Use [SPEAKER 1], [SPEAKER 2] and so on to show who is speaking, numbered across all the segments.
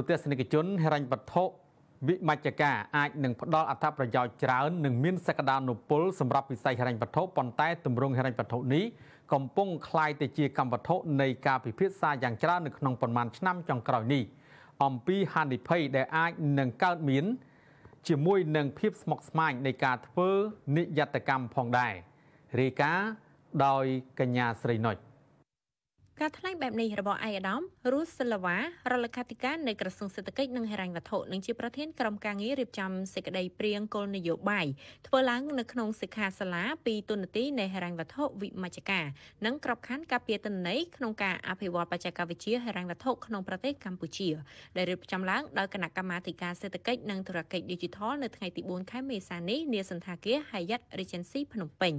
[SPEAKER 1] ទូទស្សនិកជនហិរញ្ញវត្ថុវិមជ្ឈការអាចនឹងផ្ដល់អត្ថប្រយោជន៍ច្រើននិងមានសក្តានុពលសម្រាប់វិស័យហិរញ្ញវត្ថុប៉ុន្តែទម្រង់ហិរញ្ញវត្ថុនេះកំពុងคล้ายទៅជាកម្មវត្ថុនៃការពិភាក្សាយ៉ាងច្រើននៅក្នុងប៉ុន្មានឆ្នាំចុងក្រោយនេះអំពីហានិភ័យដែលអាចនឹងកើតមានជាមួយនឹងភាពស្មុគស្មាញនៃការធ្វើនិយត្តកម្មផងដែររាយការណ៍ដោយកញ្ញាស្រីនុច
[SPEAKER 2] ការថ្លែងបែបនេះរបស់ឯកឧត្តមរស់សិលវ៉ារដ្ឋលេខាធិការនៃក្រសួងសេដ្ឋកិច្ចនិងហិរញ្ញវត្ថុនិងជាប្រធានក្រុមការងាររៀបចំសេចក្តីព្រៀងគោលនយោបាយធ្វើឡើងនៅក្នុងសិក្ខាសាលាពីទុននទីនៃហិរញ្ញវត្ថុវិមជ្ឈការនិងក្របខ័ណ្ឌការពារទិន្នន័យក្នុងការអភិវឌ្ឍបច្ចេកវិទ្យាហិរញ្ញវត្ថុក្នុងប្រទេសកម្ពុជាដែលរៀបចំឡើងដោយគណៈកម្មាធិការសេដ្ឋកិច្ចនិងធុរកិច្ច Digital នៅថ្ងៃទី4ខែមេសានេះនាសន្តាគារ Hyatt Regency ភ្នំពេញ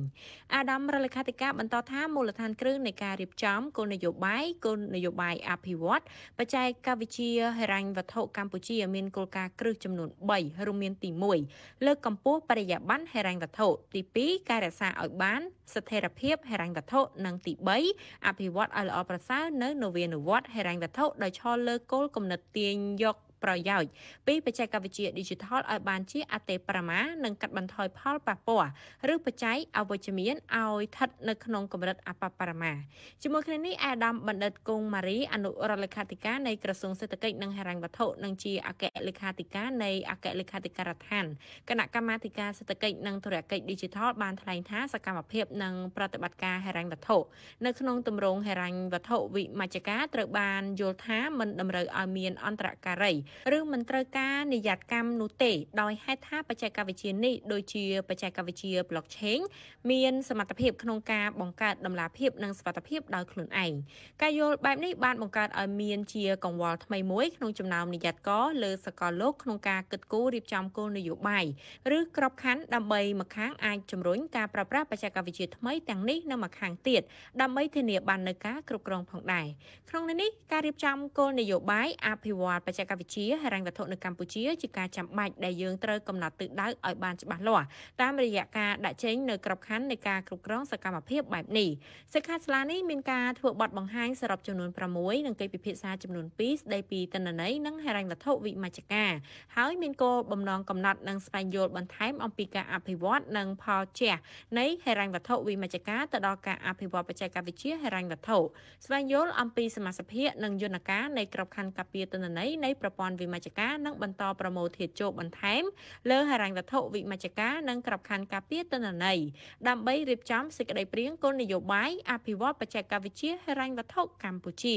[SPEAKER 2] អាដាមរដ្ឋលេខាធិការបន្តថាមូលដ្ឋានគ្រឹះនៃការរៀបចំគោលនយោយោបាយគោលនយោបាយអភិវឌ្ឍបច្ចេកវិទ្យាហិរញ្ញវត្ថុកម្ពុជា មានគោលការណ៍គ្រឹះចំនួន3រួមមានទី1លើកកម្ពស់បរិយាបន្នហិរញ្ញវត្ថុទី2ការរក្សាឲ្យបាន ស្ថិរភាពហិរញ្ញវត្ថុនិងទី3អភិវឌ្ឍឲ្យល្អប្រសើរនៅនវានុវត្តន៍ហិរញ្ញវត្ថុដោយឈលលើគោលគំនិតទាញយកប្រយោជន៍ពីបច្ចេកវិទ្យា Digital ឲ្យបានជាអតិបរមានិងកាត់បន្ថយផលប៉ះពាល់ឬបច្ច័យអវិជ្ជមានឲ្យស្ថិតនៅក្នុង កម្រិត អបបរមាជាមួយគ្នានេះអាដាមបណ្ឌិតគង់ម៉ារីអនុរដ្ឋលេខាធិការនៃក្រសួងសេដ្ឋកិច្ចនិងហិរញ្ញវត្ថុនិងជាអគ្គលេខាធិការនៃអគ្គលេខាធិការដ្ឋានគណៈកម្មាធិការសេដ្ឋកិច្ចនិងធុរកិច្ច Digital បានថ្លែងថាសកម្មភាពនិងប្រតិបត្តិការហិរញ្ញវត្ថុនៅក្នុងទម្រង់ហិរញ្ញវត្ថុវិមជ្ឈការត្រូវបានយល់ថាមិនតម្រូវឲ្យមានអន្តរការីឬមិនត្រូវការនិយត្តកម្មនោះទេដោយហេតុថាបច្ចេកវិទ្យានេះដូចជាបច្ចេកវិទ្យា blockchain មានសមត្ថភាពក្នុងការបង្កើតតម្លាភាពនិងសុវត្ថិភាពដោយខ្លួនឯងការយល់បែបនេះបានបង្កើតឲ្យមានជាកង្វល់ថ្មីមួយក្នុងចំណោមនិយត្តករលើសកលលោកក្នុងការគិតគូររៀបចំគោលនយោបាយឬក្របខ័ណ្ឌដើម្បីម្ខាងអាចជំរុញការប្រើប្រាស់បច្ចេកវិទ្យាថ្មីទាំងនេះនិងម្ខាងទៀតដើម្បីធានាបាននូវការគ្រប់គ្រងផងដែរក្នុងនេះការរៀបចំគោលនយោបាយអភិវឌ្ឍបច្ចេកវិទ្យាជាហិរញ្ញវត្ថុនៅកម្ពុជាជាការចាំបាច់ដែលយើងត្រូវកំណត់ទិសដៅឲ្យបានច្បាស់លាស់តាមរយៈការដាក់ចេញនៅក្របខ័ណ្ឌនៃការគ្រប់គ្រងសកម្មភាពបែបនេះសិក្ខាសាលានេះមានការធ្វើបទបង្ហាញសរុបចំនួន6និងកិច្ចពិភាក្សាចំនួន2ស្ដីពីទិន្នន័យនិងហិរញ្ញវត្ថុវិមជ្ឈការហើយមានគោលបំណងកំណត់និងស្វែងយល់បន្ថែមអំពីការអភិវឌ្ឍនិងផលជះនៃហិរញ្ញវត្ថុវិមជ្ឈការទៅដល់ការអភិវឌ្ឍបច្ចេកវិទ្យាហិរញ្ញវត្ថុស្វែងយល់អំពីសមាសភាគនិងយន្តការនៃក្របខ័ណ្ឌការពារទិន្នន័យនៃប្រព័ន្ធន់វិមជ្ឈការនិងបន្តប្រមូលធាតុជោគបន្ថែមលើហិរញ្ញវត្ថុវិមជ្ឈការនិងក្របខ័ណ្ឌការពារទិន្នន័យដើម្បីរៀបចំសេចក្តីព្រៀងគោលនយោបាយអភិវឌ្ឍបច្ចេកវិទ្យាហិរញ្ញវត្ថុកម្ពុជា